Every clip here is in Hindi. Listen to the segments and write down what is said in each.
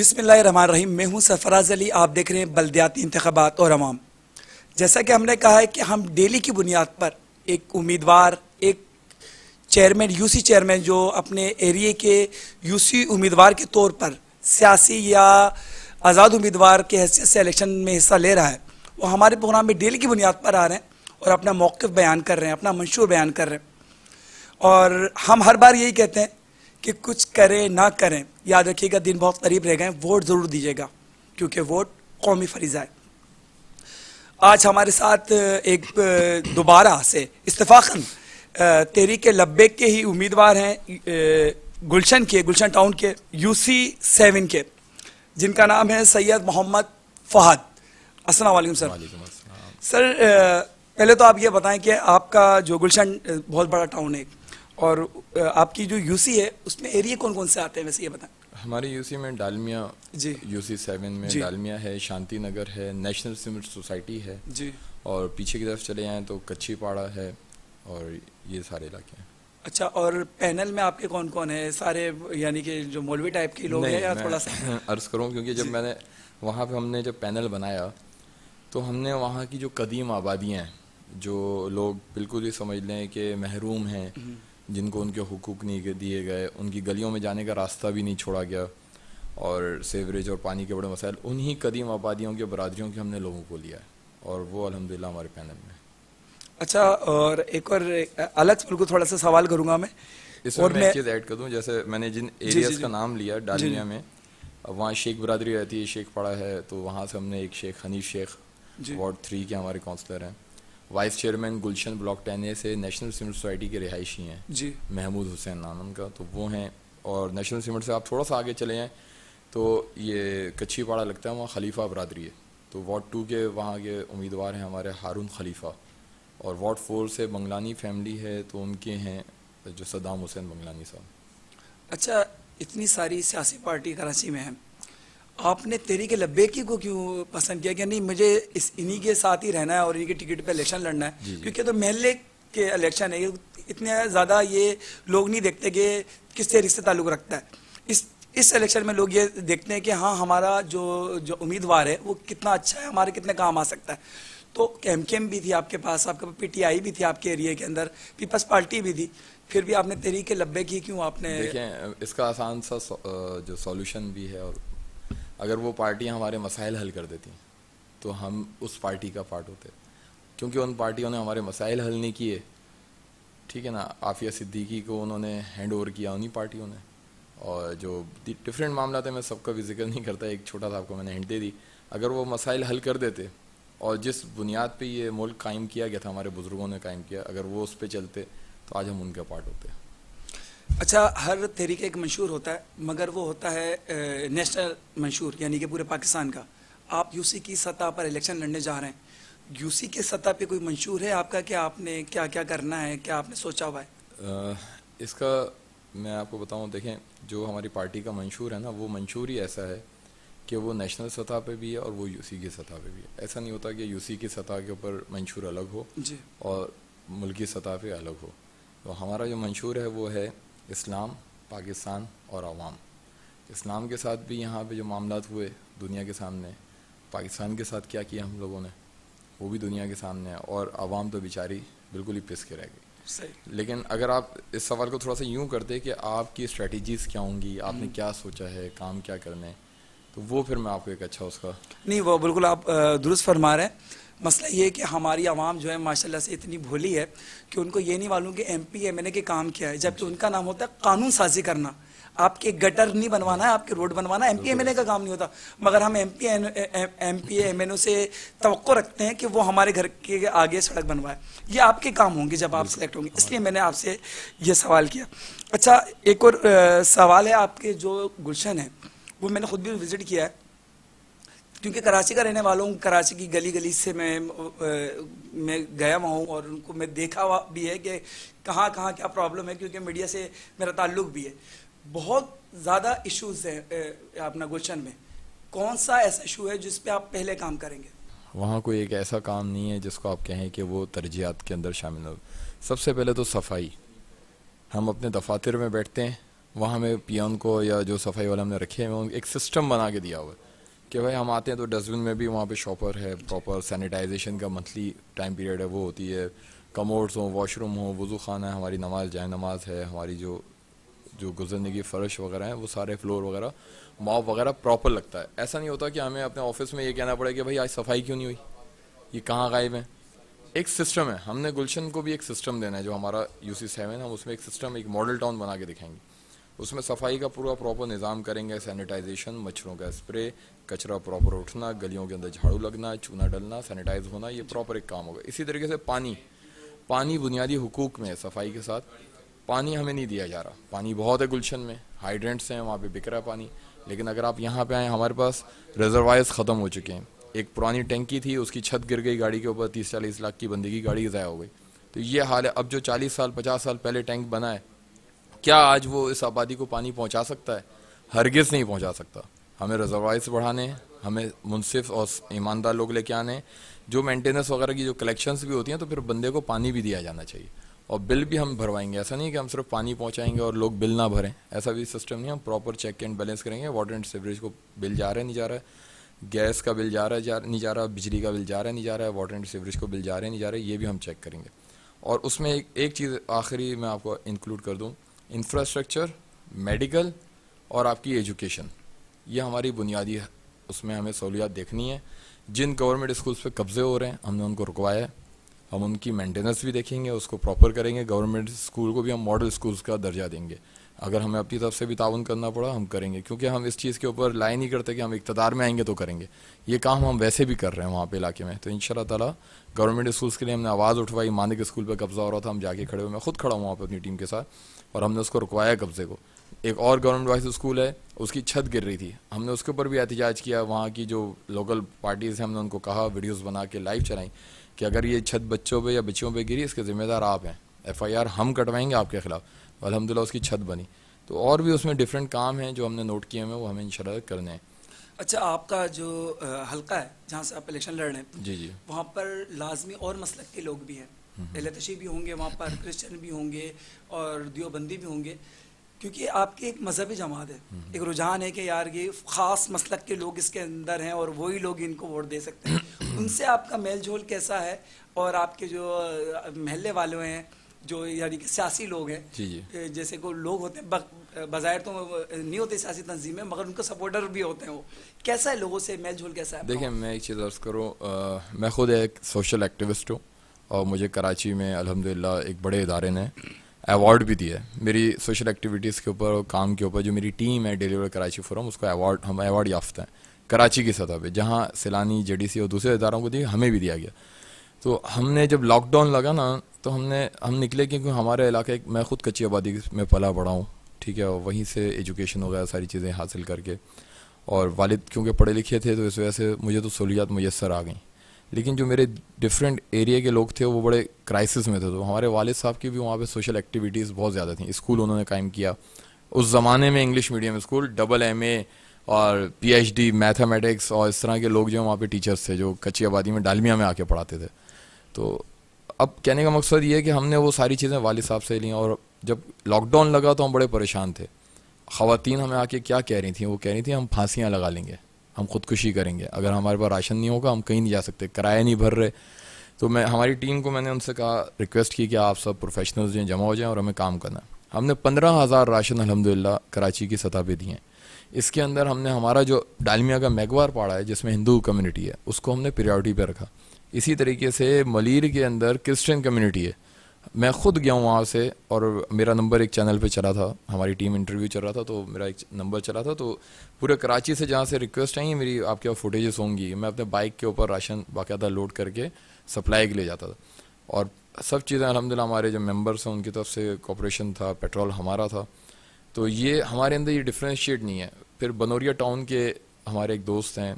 रहीम मैं हूँ सरफराज अली आप देख रहे हैं बलदियाती इंतबात और आवाम जैसा कि हमने कहा है कि हम डेली की बुनियाद पर एक उम्मीदवार एक चेयरमैन यूसी चेयरमैन जो अपने एरिए के यूसी उम्मीदवार के तौर पर सियासी या आज़ाद उम्मीदवार के हैसियत से इलेक्शन में हिस्सा ले रहा है वो हमारे प्रोग्राम में डेली की बुनियाद पर आ रहे हैं और अपना मौक़ बयान कर रहे हैं अपना मंशूर बयान कर रहे हैं और हम हर बार यही कहते हैं कि कुछ करें ना करें याद रखिएगा दिन बहुत करीब रह गए वोट ज़रूर दीजिएगा क्योंकि वोट कौमी फरीज़ा है आज हमारे साथ एक दोबारा से तेरी के लब्बे के ही उम्मीदवार हैं गुलशन के गुलशन टाउन के यूसी सेवन के जिनका नाम है सैयद मोहम्मद फहद अस्सलाम वालेकुम सर सर पहले तो आप ये बताएं कि आपका जो गुलशन बहुत बड़ा टाउन है और आपकी जो यूसी है उसमें एरिया कौन कौन से आते हैं वैसे ये बताएं हमारे यूसी में डालमिया जी यूसी सेवन में डालमिया है शांति नगर है नेशनल सीमेंट सोसाइटी है जी और पीछे की तरफ चले जाएँ तो कच्ची पाड़ा है और ये सारे इलाके हैं अच्छा और पैनल में आपके कौन कौन है सारे यानी कि जो मौलवी टाइप के लोग हैं या थोड़ा सा अर्ज करूँ क्योंकि जब मैंने वहाँ पे हमने जब पैनल बनाया तो हमने वहाँ की जो कदीम आबादियाँ हैं जो लोग बिल्कुल ही समझ लें कि महरूम हैं हम्म। जिनको उनके हकूक़ नहीं दिए गए उनकी गलियों में जाने का रास्ता भी नहीं छोड़ा गया और सेवरेज और पानी के बड़े मसाइल उन्हीं कदीम आबादियों के बरदरीों के हमने लोगों को लिया है और वो अलहमदिल्ला हमारे पैनल में अच्छा और एक और अलग बिल्कुल थोड़ा सा सवाल करूँगा मैं और मैं, चीज़ ऐड कर दूँ जैसे मैंने जिन एरियाज का नाम लिया डालिया में वहाँ शेख बरदरी रहती है शेख पड़ा है तो वहाँ से हमने एक शेख हनी शेख वार्ड थ्री के हमारे काउंसलर हैं vice chairman Gulshan block ten से नेशनल सीमेंट सोसाइटी के रिहायशी हैं जी महमूद हुसैन नाम उनका तो वो हैं और नेशनल सीमेंट से आप थोड़ा सा आगे चले जाएँ तो ये कच्ची पाड़ा लगता है वहाँ खलीफा बरदरी है तो वार्ड टू के वहाँ के उम्मीदवार हैं हमारे हारून खलीफा और वार्ड फोर से बंगलानी फैमिली है तो उनके हैं जो सदाम हुसैन बंगलानी साहब अच्छा इतनी सारी सियासी पार्टी कराची में हैं आपने लब्बे लब्बेकी को क्यों पसंद किया कि नहीं मुझे इस इन्हीं के साथ ही रहना है और इन्हीं के टिकट पे इलेक्शन लड़ना है क्योंकि तो महल्ले के इलेक्शन है इतने ज़्यादा ये लोग नहीं देखते कि किस तरीके से ताल्लुक़ रखता है इस इस इलेक्शन में लोग ये देखते हैं कि हाँ हमारा जो जो उम्मीदवार है वो कितना अच्छा है हमारे कितने काम आ सकता है तो एम के एम भी थी आपके पास आपके पास पीटीआई भी थी आपके एरिया के अंदर पीपल्स पार्टी भी थी फिर भी आपने तहरीक लब्बे की क्यों आपने देखें इसका आसान सा जो सॉल्यूशन भी है और अगर वो पार्टियाँ हमारे मसाइल हल कर देती तो हम उस पार्टी का पार्ट होते क्योंकि उन पार्टियों ने हमारे मसाइल हल नहीं किए ठीक है ना आफिया सिद्दीकी को उन्होंने हैंड ओवर किया उन्हीं पार्टियों ने और जो डिफरेंट मामला थे तो मैं सबका भी जिक्र नहीं करता एक छोटा सा आपको मैंने हिंट दे दी अगर वो मसाइल हल कर देते और जिस बुनियाद पे ये मुल्क कायम किया गया था हमारे बुज़ुर्गों ने कायम किया अगर वो उस पर चलते तो आज हम उनका पार्ट होते हैं अच्छा हर तहरीक एक मंशूर होता है मगर वो होता है नेशनल मंशूर यानी कि पूरे पाकिस्तान का आप यूसी की सतह पर इलेक्शन लड़ने जा रहे हैं यूसी के सतह पे कोई मंशूर है आपका कि आपने क्या क्या करना है क्या आपने सोचा हुआ है इसका मैं आपको बताऊं देखें जो हमारी पार्टी का मंशूर है ना वो मंशूर ही ऐसा है कि वो नेशनल सतह पे भी है और वो यूसी की सतह पे भी है ऐसा नहीं होता कि यूसी की सतह के ऊपर मंशूर अलग हो और मुल्की सतह पे अलग हो तो हमारा जो मंशूर है वो है इस्लाम पाकिस्तान और आवाम इस्लाम के साथ भी यहाँ पे जो मामला हुए दुनिया के सामने पाकिस्तान के साथ क्या किया हम लोगों ने वो भी दुनिया के सामने है और आवाम तो बेचारी बिल्कुल ही पिस के रह गई लेकिन अगर आप इस सवाल को थोड़ा सा यूँ करते कि आपकी स्ट्रेटजीज क्या होंगी आपने हम्म। क्या सोचा है काम क्या करने तो वो फिर मैं आपको एक अच्छा उसका नहीं वो बिल्कुल आप दुरुस्त फरमा रहे हैं मसला ये है कि हमारी आवाम जो है माशाल्लाह से इतनी भोली है कि उनको ये नहीं मालूम कि M P M N A के काम किया है जबकि उनका नाम होता है कानून साजी करना आपके गटर नहीं बनवाना है आपके रोड बनवाना M P M N A का काम नहीं होता मगर हम M P M P M N O से तो रखते हैं कि वो हमारे घर के आगे सड़क बनवाए ये आपके काम होंगे जब आप सेलेक्ट होंगे इसलिए मैंने आपसे ये सवाल किया अच्छा एक और सवाल है आपके जो गुलशन है वो मैंने खुद भी विज़िट किया है क्योंकि कराची का रहने वालों कराची की गली गली से मैं मैं गया हुआ हूँ और उनको मैं देखा हुआ भी है कि कहाँ कहाँ क्या प्रॉब्लम है क्योंकि मीडिया से मेरा ताल्लुक भी है बहुत ज़्यादा इश्यूज हैं अपना गुलशन में कौन सा ऐसा इशू है जिस पे आप पहले काम करेंगे वहाँ कोई एक ऐसा काम नहीं है जिसको आप कहें कि वो तरजियात के अंदर शामिल हो सबसे पहले तो सफाई हम अपने दफातर में बैठते हैं वहाँ में पियन को या जो सफाई वाले हमने रखे हैं एक सिस्टम बना के दिया हुआ है कि भाई हम आते हैं तो डस्टबिन में भी वहाँ पे शॉपर है प्रॉपर सैनिटाइजेशन का मंथली टाइम पीरियड है वो होती है कमोड्स हों वॉशरूम हो वज़ू खाना है हमारी नमाज जाए नमाज है हमारी जो जो गुजरने की फ़र्श वगैरह है वो सारे फ्लोर वगैरह मॉप वगैरह प्रॉपर लगता है ऐसा नहीं होता कि हमें अपने ऑफिस में ये कहना पड़े कि भाई आज सफाई क्यों नहीं हुई ये कहाँ गायब है एक सिस्टम है हमने गुलशन को भी एक सिस्टम देना है जो हमारा यू सी सेवन है उसमें एक सिस्टम एक मॉडल टाउन बना के दिखाएंगे उसमें सफाई का पूरा प्रॉपर निज़ाम करेंगे सैनिटाइजेशन मच्छरों का स्प्रे कचरा प्रॉपर उठना गलियों के अंदर झाड़ू लगना चूना डलना सैनिटाइज होना ये प्रॉपर एक काम होगा इसी तरीके से पानी पानी बुनियादी हकूक में है सफाई के साथ पानी हमें नहीं दिया जा रहा पानी बहुत है गुलशन में हाइड्रेंट्स हैं वहाँ पर बिक रहा है पानी लेकिन अगर आप यहाँ पर आएँ हमारे पास रिजर्वाइज ख़त्म हो चुके हैं एक पुरानी टैंकी थी उसकी छत गिर गई गाड़ी के ऊपर तीस चालीस लाख की बंदगी गाड़ी ज़ाया हो गई तो ये हाल है अब जो चालीस साल पचास साल पहले टैंक बना है क्या आज वो इस आबादी को पानी पहुंचा सकता है हरगिज़ नहीं पहुंचा सकता हमें रिजर्वाइज बढ़ाने हैं हमें मुनसिफ और ईमानदार लोग लेके आने हैं जो मेंटेनेंस वगैरह की जो कलेक्शंस भी होती हैं तो फिर बंदे को पानी भी दिया जाना चाहिए और बिल भी हम भरवाएंगे ऐसा नहीं कि हम सिर्फ पानी पहुंचाएंगे और लोग बिल ना भरें ऐसा भी सिस्टम नहीं हम प्रॉपर चेक एंड बैलेंस करेंगे वाटर एंड सीवरेज को बिल जा रहा है नहीं जा रहा है गैस का बिल जा रहा है जा नहीं जा रहा बिजली का बिल जा रहा है नहीं जा रहा है वाटर एंड सीवरेज को बिल जा रहा है नहीं जा रहा है ये भी हम चेक करेंगे और उसमें एक, एक चीज़ आखिरी मैं आपको इंक्लूड कर दूँ इंफ्रास्ट्रक्चर मेडिकल और आपकी एजुकेशन ये हमारी बुनियादी उसमें हमें सहूलियात देखनी है जिन गवर्नमेंट स्कूल्स पे कब्ज़े हो रहे हैं हमने उनको रुकवाया है हम उनकी मेंटेनेंस भी देखेंगे उसको प्रॉपर करेंगे गवर्नमेंट स्कूल को भी हम मॉडल स्कूल्स का दर्जा देंगे अगर हमें अपनी तरफ से भी ताउन करना पड़ा हम करेंगे क्योंकि हम इस चीज़ के ऊपर लाए नहीं करते कि हम इकतदार में आएंगे तो करेंगे ये काम हम वैसे भी कर रहे हैं वहाँ पे इलाके में तो इन ताला गवर्नमेंट स्कूल्स के लिए हमने आवाज़ उठवाई मानिक स्कूल पर कब्जा हो रहा था हम जाके खड़े हुए मैं खुद खड़ा हूँ वहाँ पर अपनी टीम के साथ और हमने उसको रुकवाया कब्ज़े को एक और गवर्नमेंट वाइज स्कूल है उसकी छत गिर रही थी हमने उसके ऊपर भी एहतजाज किया वहाँ की जो लोकल पार्टीज़ हैं हमने उनको कहा वीडियोज़ बना के लाइव चलाई कि अगर ये छत बच्चों पर या बच्चियों पर गिरी इसके ज़िम्मेदार आप हैं आर हम कटवाएंगे आपके ख़िलाफ़ अलहमदिल्ला उसकी छत बनी तो और भी उसमें डिफरेंट काम हैं जो हमने नोट किए हैं वो हमें इन करने हैं अच्छा आपका जो हल्का है जहाँ से आप इलेक्शन लड़ रहे हैं जी जी वहाँ पर लाजमी और मसल के लोग भी हैं Mm-hmm. लतशी भी होंगे वहाँ पर क्रिश्चियन भी होंगे और दियोबंदी भी होंगे क्योंकि आपकी एक मजहबी जमात है mm-hmm. एक रुझान है कि यार ये ख़ास मसलक के लोग इसके अंदर हैं और वही लोग इनको वोट दे सकते हैं mm-hmm. उनसे आपका मेल जोल कैसा है और आपके जो महल्ले वाले हैं जो यानी कि सियासी लोग हैं जैसे को लोग होते हैं बाज़ाहिर तो नहीं होते सियासी तंजीमें मगर उनका सपोर्टर भी होते हैं वो कैसा है लोगों से मेल झोल कैसा है देखिए मैं एक चीज़ अर्ज़ करूँ मैं खुद एक सोशल एक्टिविस्ट हूँ और मुझे कराची में अलहमदिल्ला एक बड़े इदारे ने अवार्ड भी दिया है मेरी सोशल एक्टिविटीज़ के ऊपर और काम के ऊपर जो मेरी टीम है डिलीवर कराची फोरम उसको अवार्ड हम अवार्ड याफ्ता हैं कराची की सतह पे जहाँ सैलानी सी और दूसरे इदारों को दिए हमें भी दिया गया तो हमने जब लॉकडाउन लगा ना तो हमने हम निकले क्योंकि हमारे इलाके मैं खुद कच्ची आबादी में पला बढ़ा हूँ ठीक है और वहीं से एजुकेशन वगैरह सारी चीज़ें हासिल करके और वालिद क्योंकि पढ़े लिखे थे तो इस वजह से मुझे तो सहूलियात मैसर आ गई लेकिन जो मेरे डिफरेंट एरिया के लोग थे वो बड़े क्राइसिस में थे तो हमारे वालिद साहब की भी वहाँ पे सोशल एक्टिविटीज़ बहुत ज़्यादा थी स्कूल उन्होंने कायम किया उस ज़माने में English medium school double M A और पी एच डी मैथमेटिक्स और इस तरह के लोग जो वहाँ पे टीचर्स थे जो कच्ची आबादी में डालमिया में आके पढ़ाते थे तो अब कहने का मकसद ये है कि हमने वो सारी चीज़ें वालद साहब से ली और जब लॉकडाउन लगा तो हम बड़े परेशान थे ख़वान हमें आके क्या कह रही थी वो कह रही थी हम फांसियाँ लगा लेंगे हम खुदकुशी करेंगे अगर हमारे पास राशन नहीं होगा हम कहीं नहीं जा सकते किराया नहीं भर रहे तो मैं हमारी टीम को मैंने उनसे कहा रिक्वेस्ट की कि आप सब प्रोफेशनल्स जो जमा हो जाएँ और हमें काम करना है हमने पंद्रह हज़ार राशन अलहमदिल्ला कराची की सतह पर दिए हैं इसके अंदर हमने हमारा जो डालमिया का मैगवार पाड़ा है जिसमें हिंदू कम्युनिटी है उसको हमने प्रायोरिटी पर रखा इसी तरीके से मलिर के अंदर क्रिश्चियन कम्युनिटी है मैं खुद गया हूँ वहाँ से और मेरा नंबर एक चैनल पे चला था हमारी टीम इंटरव्यू चल रहा था तो मेरा एक नंबर चला था तो पूरे कराची से जहाँ से रिक्वेस्ट आई मेरी आपके पास फुटेजेस होंगी मैं अपने बाइक के ऊपर राशन बाकायदा लोड करके सप्लाई के लिए जाता था और सब चीज़ें अलहमदिल्ला हमारे जो मेम्बर्स हैं उनकी तरफ से कॉपरेशन था पेट्रोल हमारा था तो ये हमारे अंदर ये डिफ्रेंशिएट नहीं है फिर बनोरिया टाउन के हमारे एक दोस्त हैं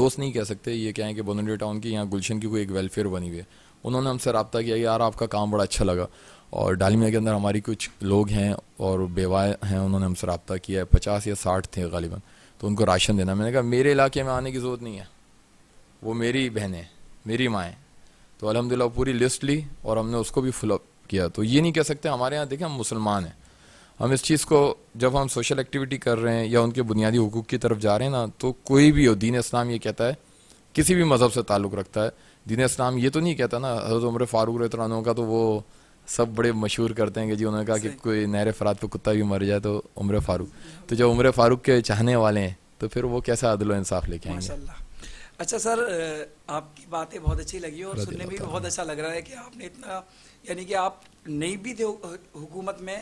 दोस्त नहीं कह सकते ये कहें कि बनौरिया टाउन के यहाँ गुलशन की कोई एक वेलफेयर बनी हुई है उन्होंने हमसे रबता किया यार आपका काम बड़ा अच्छा लगा और डालमिया के अंदर हमारी कुछ लोग हैं और बेवा हैं उन्होंने हमसे रबता किया है पचास या साठ थे गालिबा तो उनको राशन देना मैंने कहा मेरे इलाके में आने की ज़रूरत नहीं है वो मेरी बहनें मेरी माएँ तो अलहमदिल्ला पूरी लिस्ट ली और हमने उसको भी फुलअप किया तो ये नहीं कह सकते हमारे यहाँ देखें हम मुसलमान हैं हम इस चीज़ को जब हम सोशल एक्टिविटी कर रहे हैं या उनके बुनियादी हकूक़ की तरफ जा रहे हैं ना तो कोई भी हो दीन इस्लाम ये कहता है किसी भी मज़हब से ताल्लुक़ रखता है दीन इस्लाम ये तो नहीं कहता ना हजरत उम्र फारूक रतरानों का तो वो सब बड़े मशहूर करते हैं कि जी उन्होंने कहा कि कोई नहर फ़रात पर कुत्ता भी मर जाए तो उम्र फ़ारूक तो जब उम्र फ़ारूक के चाहने वाले हैं तो फिर वो कैसा अदल इंसाफ लेके आएंगे अच्छा सर आपकी बातें बहुत अच्छी लगी और सुनने में भी बहुत अच्छा लग रहा है कि आपने इतना यानी कि आप नहीं भी थे हुकूमत में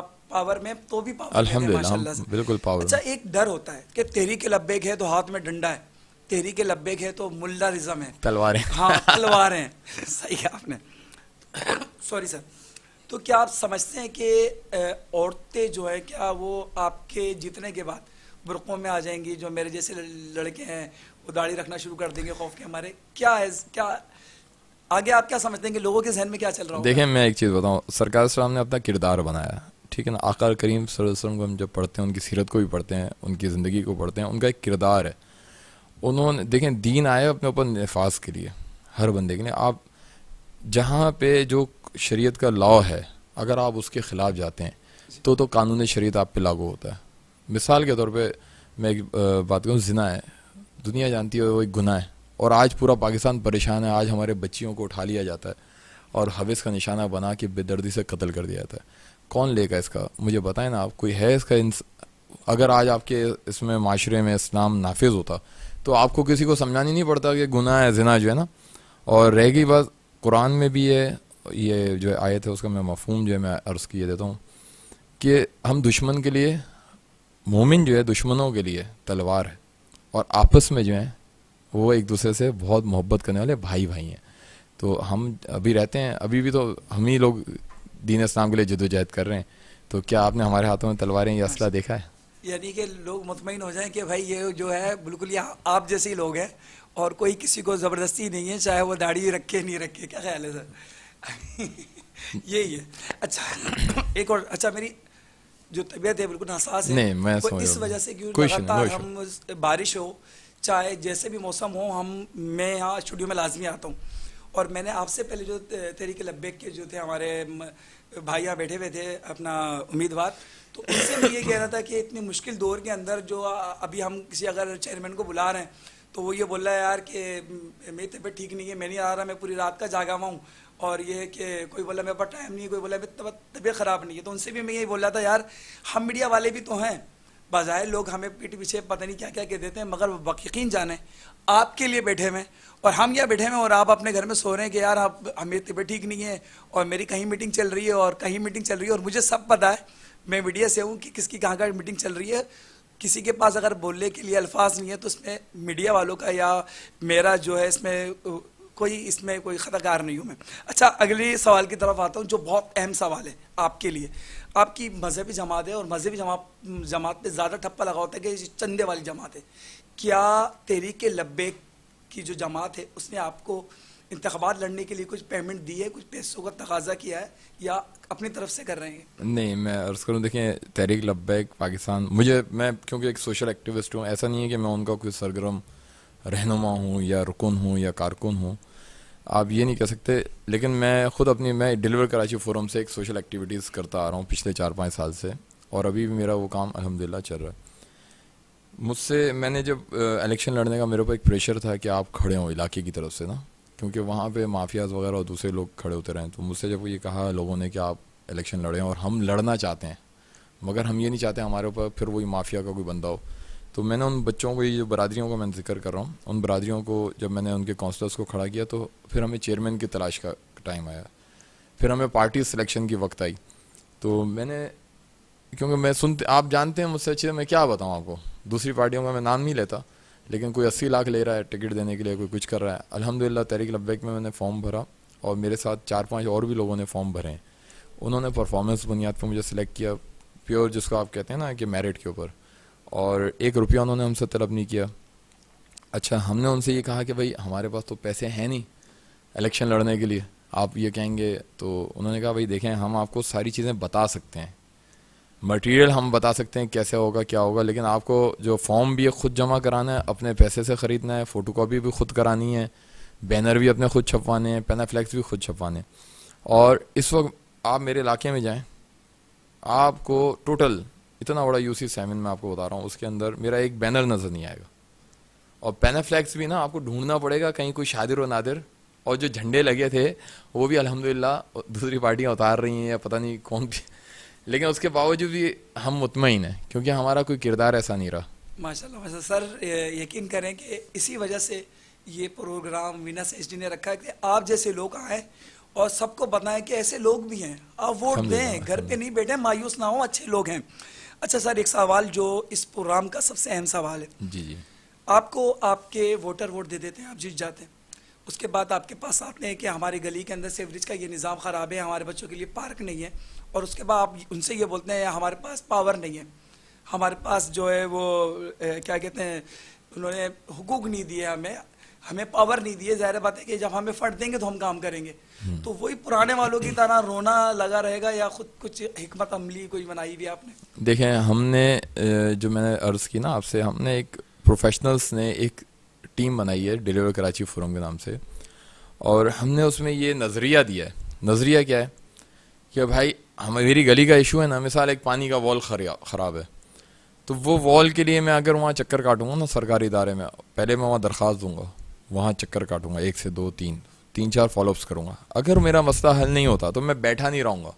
आप पावर में तो भी पावर अल्हम्दुलिल्लाह बिल्कुल पावर अच्छा एक डर होता है कि तेरी के लब्बे है तो हाथ में डंडा है तेरी के लब्बे है तो मुल्ला रिजम है तलवार हाँ हैं सही है आपने सॉरी सर तो क्या आप समझते हैं कि औरतें जो है क्या वो आपके जीतने के बाद बुरक़ों में आ जाएंगी जो मेरे जैसे लड़के हैं वो दाढ़ी रखना शुरू कर देंगे खौफ के हमारे क्या है क्या आगे आप क्या समझते हैं कि लोगों के जहन में क्या चल रहा है देखें मैं एक चीज़ बताऊँ सरकार सलाम ने अपना किरदार बनाया ठीक है ना आकार करीम सर को हम जब पढ़ते हैं उनकी सीरत को भी पढ़ते हैं उनकी ज़िंदगी को पढ़ते हैं उनका एक किरदार है उन्होंने देखें दीन आए अपने ऊपर नफाज के लिए हर बंदे के लिए आप जहाँ पे जो शरीयत का लॉ है अगर आप उसके ख़िलाफ़ जाते हैं तो तो कानून शरीयत आप पे लागू होता है मिसाल के तौर पे मैं एक बात कहूँ जिना है दुनिया जानती है वो एक गुनाह है और आज पूरा पाकिस्तान परेशान है आज हमारे बच्चियों को उठा लिया जाता है और हविस का निशाना बना के बेदर्दी से कत्ल कर दिया जाता है कौन लेगा इसका मुझे बताएं ना आप कोई है इसका इंस... अगर आज आपके इसमें माशरे में इस्लाम नाफिज होता तो आपको किसी को समझानी नहीं पड़ता कि गुनाह है जना जो है ना और रहेगी बात कुरान में भी है ये जो आयत है उसका मैं मफहम जो है मैं अर्ज़ किए देता हूँ कि हम दुश्मन के लिए मोमिन जो है दुश्मनों के लिए तलवार है और आपस में जो है वो एक दूसरे से बहुत मोहब्बत करने वाले भाई भाई हैं तो हम अभी रहते हैं अभी भी तो हम ही लोग दीन इस्लाम के लिए जदोजहद कर रहे हैं तो क्या आपने हमारे हाथों में तलवारें या असला देखा है यानी कि लोग मुतमिन हो जाएं कि भाई ये जो है बिल्कुल ये आप जैसे ही लोग हैं और कोई किसी को ज़बरदस्ती नहीं है चाहे वो दाढ़ी रखे नहीं रखे क्या ख्याल है सर यही है अच्छा एक और अच्छा मेरी जो तबीयत है बिल्कुल नासास है मैं तो इस वजह से क्यों लगातार हम बारिश हो चाहे जैसे भी मौसम हो हम मैं यहाँ स्टूडियो में लाजमी आता हूँ और मैंने आपसे पहले जो तहरीक लब्बे के जो थे हमारे भाइया बैठे हुए थे अपना उम्मीदवार तो उनसे मैं ये कह रहा था कि इतनी मुश्किल दौर के अंदर जो अभी हम किसी अगर चेयरमैन को बुला रहे हैं तो वो ये बोल रहा है यार कि मेरी तबीयत ठीक नहीं है मैं नहीं आ रहा मैं पूरी रात का जागा हुआ हूँ और ये है कि कोई बोला मेरे पास टाइम नहीं है कोई बोला मेरी तबीयत ख़राब नहीं है तो उनसे भी मैं यही बोल रहा था यार हम मीडिया वाले भी तो हैं बाज़ाहिर लोग हमें पीठ पीछे पता नहीं क्या क्या कह देते हैं मगर यकीन जाने आपके लिए बैठे हुए और हम यहाँ बैठे हुए और आप अपने घर में सो रहे हैं कि यार आप हमें तबीयत तो ठीक नहीं है और मेरी कहीं मीटिंग चल रही है और कहीं मीटिंग चल रही है और मुझे सब पता है मैं मीडिया से हूँ कि किसकी कहाँ कहाँ मीटिंग चल रही है किसी के पास अगर बोलने के लिए अल्फाज नहीं है तो उसमें मीडिया वालों का या मेरा जो है इसमें कोई इसमें कोई खतरकार नहीं हूँ मैं अच्छा अगले सवाल की तरफ आता हूँ जो बहुत अहम सवाल है आपके लिए आपकी मजहबी जमात है और मजहबी जमा जमात पे ज़्यादा ठप्पा लगा होता है कि चंदे वाली जमात है क्या तहरीक लब्बे की जो जमात है उसने आपको इंतबात लड़ने के लिए कुछ पेमेंट दी है कुछ पैसों का तकाजा किया है या अपनी तरफ से कर रहे हैं नहीं मैं अर्ज़ करूँ देखें तहरीक लब्बैक पाकिस्तान मुझे मैं क्योंकि एक सोशल एक्टिविस्ट हूँ ऐसा नहीं है कि मैं उनका कोई सरगर्म रहनुमा हूँ या रुकन हूँ या कारकुन हूँ आप ये नहीं कह सकते लेकिन मैं ख़ुद अपनी मैं डिलीवर कराची फोरम से एक सोशल एक्टिविटीज़ करता आ रहा हूँ पिछले चार पाँच साल से और अभी भी मेरा वो काम अलहमदिल्ला चल रहा है मुझसे मैंने जब इलेक्शन लड़ने का मेरे ऊपर एक प्रेशर था कि आप खड़े हों इलाके की तरफ से ना क्योंकि वहाँ पे माफियाज वगैरह और दूसरे लोग खड़े होते रहें तो मुझसे जब ये कहा लोगों ने कि आप इलेक्शन लड़ें और हम लड़ना चाहते हैं मगर हम ये नहीं चाहते हमारे ऊपर फिर वही माफिया का कोई बंदा हो तो मैंने उन बच्चों को ये बरदरीों का मैं जिक्र कर रहा हूँ उन बरदरीों को जब मैंने उनके काउंसलर्स को खड़ा किया तो फिर हमें चेयरमैन की तलाश का टाइम आया फिर हमें पार्टी सिलेक्शन की वक्त आई तो मैंने क्योंकि मैं सुनते आप जानते हैं मुझसे अच्छे मैं क्या बताऊँ आपको दूसरी पार्टियों का मैं नाम नहीं लेता लेकिन कोई अस्सी लाख ले रहा है टिकट देने के लिए कोई कुछ कर रहा है अलहमदिल्ला तहरीक लब्बैक में मैंने फॉर्म भरा और मेरे साथ चार पाँच और भी लोगों ने फॉर्म भरे हैं उन्होंने परफॉर्मेंस बुनियाद पर मुझे सिलेक्ट किया प्योर जिसको आप कहते हैं ना कि मेरिट के ऊपर और एक रुपया उन्होंने हमसे तलब नहीं किया अच्छा हमने उनसे ये कहा कि भाई हमारे पास तो पैसे हैं नहीं इलेक्शन लड़ने के लिए आप ये कहेंगे तो उन्होंने कहा भाई देखें हम आपको सारी चीज़ें बता सकते हैं मटेरियल हम बता सकते हैं कैसे होगा क्या होगा लेकिन आपको जो फॉर्म भी है ख़ुद जमा कराना है अपने पैसे से ख़रीदना है फ़ोटो कापी भी ख़ुद करानी है बैनर भी अपने ख़ुद छपवाने हैं पेनाफ्लैक्स भी ख़ुद छपवाने हैं और इस वक्त आप मेरे इलाके में जाएं आपको टोटल इतना बड़ा यू सी सेवन में आपको बता रहा हूँ उसके अंदर मेरा एक बैनर नज़र नहीं आएगा और पेनाफ्लैक्स भी ना आपको ढूंढना पड़ेगा कहीं कोई शादिर व नादिर और जो झंडे लगे थे वो भी अलहमदिल्ला दूसरी पार्टियाँ उतार रही हैं या पता नहीं कौन थी लेकिन उसके बावजूद भी हम मुतमिन हैं क्योंकि हमारा कोई किरदार ऐसा नहीं रहा माशा माशा सर यकीन करें कि इसी वजह से ये प्रोग्राम वीनस एच ने रखा है कि आप जैसे लोग आएँ और सबको बताएं कि ऐसे लोग भी हैं आप वोट दें घर पे नहीं बैठे मायूस ना हो अच्छे लोग हैं अच्छा सर एक सवाल जो इस प्रोग्राम का सबसे अहम सवाल है जी जी आपको आपके वोटर वोट दे देते हैं आप जीत जाते हैं उसके बाद आपके पास आते हैं कि हमारी गली के अंदर सेवरेज का ये निज़ाम ख़राब है हमारे बच्चों के लिए पार्क नहीं है और उसके बाद आप उनसे ये बोलते हैं हमारे पास पावर नहीं है हमारे पास जो है वो ए, क्या कहते हैं उन्होंने हुकूक नहीं दिए हमें हमें पावर नहीं दी है जाहिर बात है कि जब हमें फट देंगे तो हम काम करेंगे तो वही पुराने वालों की तरह रोना लगा रहेगा या खुद कुछ हिकमत अमली कोई बनाई भी आपने देखें हमने जो मैंने अर्ज़ की ना आपसे हमने एक प्रोफेशनल्स ने एक टीम बनाई है डिलीवर कराची फोरम के नाम से और हमने उसमें ये नज़रिया दिया है नज़रिया क्या है कि भाई हम मेरी गली का इशू है ना मिसाल एक पानी का वॉल ख़राब है तो वो वॉल के लिए मैं अगर वहाँ चक्कर काटूँगा ना सरकारी इदारे में पहले मैं वहाँ दरख्वास्त दूंगा वहाँ चक्कर काटूंगा एक से दो तीन तीन चार फॉलोअप्स करूँगा अगर मेरा मसला हल नहीं होता तो मैं बैठा नहीं रहूँगा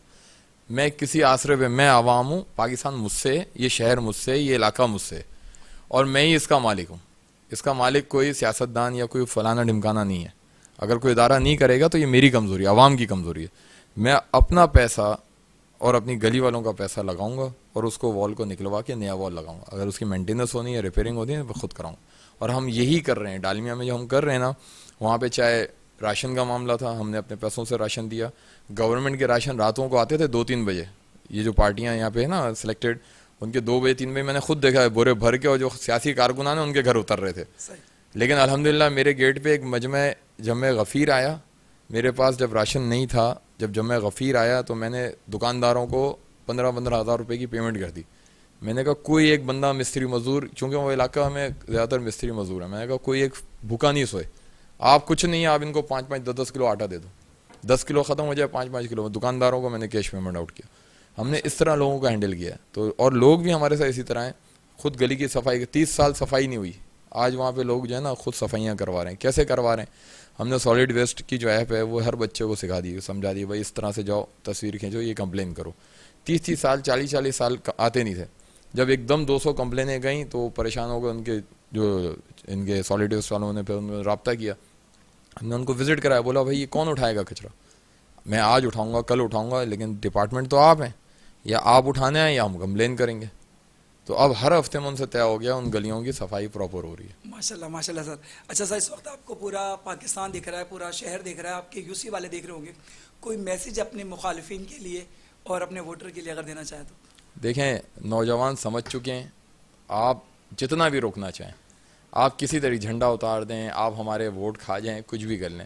मैं किसी आसरे पे मैं आवाम हूँ पाकिस्तान मुझसे ये शहर मुझसे ये इलाका मुझसे और मैं ही इसका मालिक हूँ इसका मालिक कोई सियासतदान या कोई फलाना ढिमकाना नहीं है अगर कोई इदारा नहीं करेगा तो ये मेरी कमज़ोरी आवाम की कमज़ोरी है मैं अपना पैसा और अपनी गली वालों का पैसा लगाऊंगा और उसको वॉल को निकलवा के नया वॉल लगाऊंगा अगर उसकी मेंटेनेंस होनी है रिपेयरिंग होनी है मैं खुद कराऊंगा और हम यही कर रहे हैं डालमिया में जो हम कर रहे हैं ना वहाँ पे चाहे राशन का मामला था हमने अपने पैसों से राशन दिया गवर्नमेंट के राशन रातों को आते थे दो तीन बजे ये जो पार्टियाँ यहाँ पे है ना सिलेक्टेड उनके दो बजे तीन बजे मैंने खुद देखा है बोरे भर के और जो सियासी कारकुनान है उनके घर उतर रहे थे लेकिन अलहमदिल्ला मेरे गेट पर एक मजमे जम गफ़ीर आया मेरे पास जब राशन नहीं था जब जम गफ़ीर आया तो मैंने दुकानदारों को पंद्रह पंद्रह हज़ार रुपये की पेमेंट कर दी मैंने कहा कोई एक बंदा मिस्त्री मजदूर चूँकि वो इलाका में ज़्यादातर मिस्त्री मजदूर है मैंने कहा कोई एक भूखा नहीं सोए आप कुछ नहीं है आप इनको पाँच पाँच दस दस किलो आटा दे दो दस किलो ख़त्म हो जाए पाँच पाँच किलो दुकानदारों को मैंने कैश पेमेंट आउट किया हमने इस तरह लोगों का हैंडल किया तो और लोग भी हमारे साथ इसी तरह हैं खुद गली की सफाई तीस साल सफाई नहीं हुई आज वहाँ पे लोग जो है ना खुद सफाइयाँ करवा रहे हैं कैसे करवा रहे हैं हमने सॉलिड वेस्ट की जो ऐप है वो हर बच्चे को सिखा दी समझा दी भाई इस तरह से जाओ तस्वीर खींचो ये कंप्लेन करो तीस तीस साल चालीस चालीस साल आते नहीं थे जब एकदम 200 सौ कंप्लेनें गई तो परेशान हो गए उनके जो इनके सॉलिड वेस्ट वालों ने फिर उनमें रबता किया हमने उनको विज़िट कराया बोला भाई ये कौन उठाएगा कचरा मैं आज उठाऊँगा कल उठाऊंगा लेकिन डिपार्टमेंट तो आप हैं या आप उठाने आए या हम कंप्लेन करेंगे तो अब हर हफ्ते में उनसे तय हो गया उन गलियों की सफाई प्रॉपर हो रही है माशाल्लाह माशाल्लाह सर अच्छा सर इस वक्त आपको पूरा पाकिस्तान दिख रहा है पूरा शहर दिख रहा है आपके यूसी वाले देख रहे होंगे कोई मैसेज अपने मुखालफन के लिए और अपने वोटर के लिए अगर देना चाहे तो देखें नौजवान समझ चुके हैं आप जितना भी रोकना चाहें आप किसी तरह झंडा उतार दें आप हमारे वोट खा जाएं कुछ भी कर लें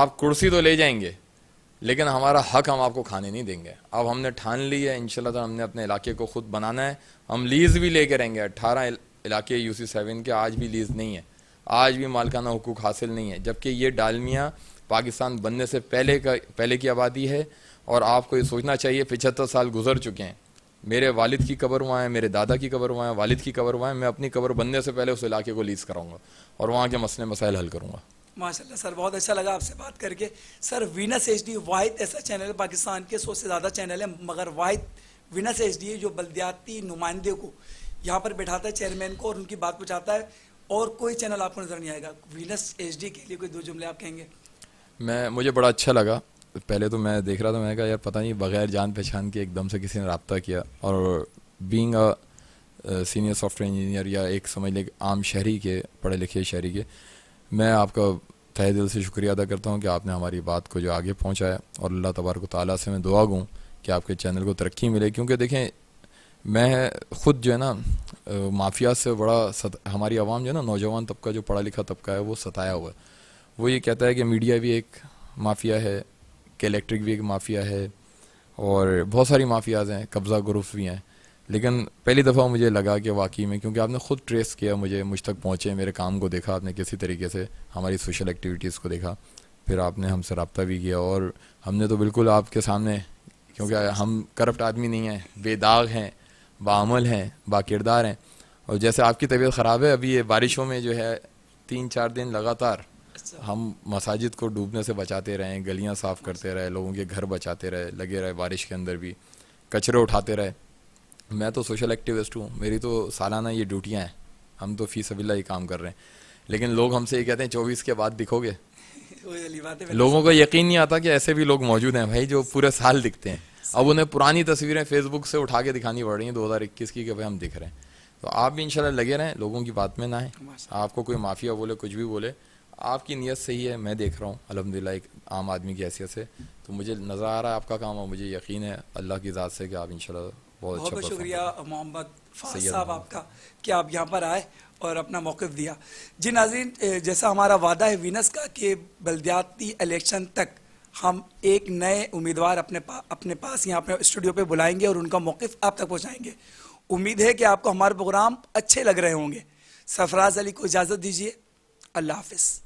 आप कुर्सी तो ले जाएंगे लेकिन हमारा हक हम आपको खाने नहीं देंगे अब हमने ठान ली है इन तो हमने अपने इलाके को ख़ुद बनाना है हम लीज़ भी लेके रहेंगे अट्ठारह इलाके यू सी सेवन के आज भी लीज़ नहीं है आज भी मालकाना हकूक हासिल नहीं है जबकि ये डालमिया पाकिस्तान बनने से पहले का पहले की आबादी है और आपको ये सोचना चाहिए पिछहत्तर साल गुजर चुके हैं मेरे वालिद की कबर वहाँ है मेरे दादा की कबर वहाँ है वालिद की कबर वहाँ है मैं अपनी कबर बनने से पहले उस इलाके को लीज कराऊंगा और वहाँ के मसले मसाइल हल करूँगा माशाल्लाह सर बहुत अच्छा लगा आपसे बात करके सर वीनस एच डी वाहिद ऐसा चैनल है पाकिस्तान के सौ से ज़्यादा चैनल है मगर वाहिद वीनस एच डी जो बल्दियाती नुमाइंदे को यहाँ पर बैठाता है चेयरमैन को और उनकी बात पूछाता है और कोई चैनल आपको नज़र नहीं आएगा वीनस एच के लिए कोई दो जुमले आप कहेंगे मैं मुझे बड़ा अच्छा लगा पहले तो मैं देख रहा था मैंने कहा यार पता नहीं बगैर जान पहचान के एकदम से किसी ने रबता किया और being a senior software engineer या एक समझ लें आम शहरी के पढ़े लिखे शहरी के मैं आपका तहे दिल से शुक्रिया अदा करता हूँ कि आपने हमारी बात को जो आगे पहुँचाया और अल्लाह तबारक ताली से मैं दुआ गूँ कि आपके चैनल को तरक्की मिले क्योंकि देखें मैं ख़ुद जो है ना माफिया से बड़ा सत, हमारी आवाम जो है ना नौजवान तबका जो पढ़ा लिखा तबका है वो सताया हुआ है वो ये कहता है कि मीडिया भी एक माफिया है कि इलेक्ट्रिक भी एक माफिया है और बहुत सारी माफियाज हैं कब्ज़ा ग्रुप्स भी हैं लेकिन पहली दफ़ा मुझे लगा कि वाकई में क्योंकि आपने ख़ुद ट्रेस किया मुझे मुझ तक पहुँचे मेरे काम को देखा आपने किसी तरीके से हमारी सोशल एक्टिविटीज़ को देखा फिर आपने हमसे रबता भी किया और हमने तो बिल्कुल आपके सामने क्योंकि हम करप्ट आदमी नहीं हैं बेदाग हैं बामल हैं बाकिरदार हैं और जैसे आपकी तबीयत ख़राब है अभी ये बारिशों में जो है तीन चार दिन लगातार हम मसाजिद को डूबने से बचाते रहें गलियां साफ़ करते रहे लोगों के घर बचाते रहे लगे रहे बारिश के अंदर भी कचरे उठाते रहे मैं तो सोशल एक्टिविस्ट हूँ मेरी तो सालाना ये ड्यूटियाँ हैं हम तो फीस अबिल्ला ही काम कर रहे हैं लेकिन लोग हमसे ये कहते हैं चौबीस के बाद दिखोगे लोगों को यकीन नहीं आता कि ऐसे भी लोग मौजूद हैं भाई जो पूरे साल दिखते हैं अब उन्हें पुरानी तस्वीरें फेसबुक से उठा के दिखानी पड़ रही हैं 2021 की कि भाई हम दिख रहे हैं तो आप भी इंशाल्लाह लगे रहें लोगों की बात में ना है आपको कोई माफिया बोले कुछ भी बोले आपकी नीयत सही है मैं देख रहा हूँ अलहमदिल्ला एक आम आदमी की हैसियत से तो मुझे नज़र आ रहा है आपका काम और मुझे यकीन है अल्लाह की ज़ात से कि आप इन बहुत बहुत अच्छा शुक्रिया मोहम्मद साहब आपका कि आप यहाँ पर आए और अपना मौक़ दिया जी नाजीन जैसा हमारा वादा है वीनस का कि बलदियाती इलेक्शन तक हम एक नए उम्मीदवार अपने पा, अपने पास यहाँ पे स्टूडियो पे बुलाएंगे और उनका मौक़ आप तक पहुँचाएंगे उम्मीद है कि आपको हमारे प्रोग्राम अच्छे लग रहे होंगे सरफराज अली को इजाज़त दीजिए अल्लाह हाफिज़